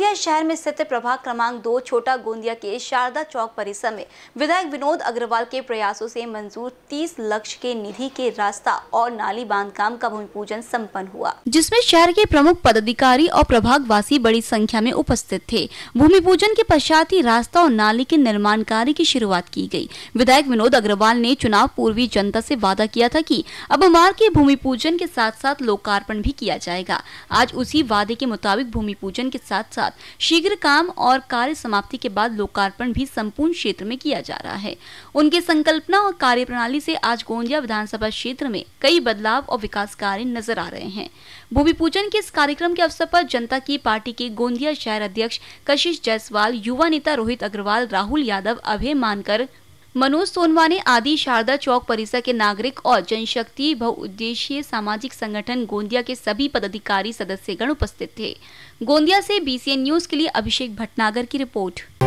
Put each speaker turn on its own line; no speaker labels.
गोंदिया शहर में स्थित प्रभाग क्रमांक दो छोटा गोंदिया के शारदा चौक परिसर में विधायक विनोद अग्रवाल के प्रयासों से मंजूर 30 लक्ष्य के निधि के रास्ता और नाली बांध काम का भूमि पूजन सम्पन्न हुआ जिसमें शहर के प्रमुख पदाधिकारी और प्रभाग वासी बड़ी संख्या में उपस्थित थे भूमि पूजन के पश्चात ही रास्ता और नाली के निर्माण कार्य की शुरुआत की गयी विधायक विनोद अग्रवाल ने चुनाव पूर्वी जनता ऐसी वादा किया था की अब मार्ग के भूमि पूजन के साथ साथ लोकार्पण भी किया जाएगा आज उसी वादे के मुताबिक भूमि पूजन के साथ साथ साथ शीघ्र काम और कार्य समाप्ति के बाद लोकार्पण भी संपूर्ण क्षेत्र में किया जा रहा है उनके संकल्पना और कार्य प्रणाली से आज गोंदिया विधानसभा क्षेत्र में कई बदलाव और विकास कार्य नजर आ रहे हैं भूमि पूजन के इस कार्यक्रम के अवसर पर जनता की पार्टी के गोंदिया शहर अध्यक्ष कशिश जायसवाल युवा नेता रोहित अग्रवाल राहुल यादव अभय मानकर मनोज सोनवाने आदि शारदा चौक परिसर के नागरिक और जनशक्ति बहुउद्देशीय सामाजिक संगठन गोंदिया के सभी पदाधिकारी सदस्यगण उपस्थित थे गोंदिया से बीसीएन न्यूज के लिए अभिषेक भटनागर की रिपोर्ट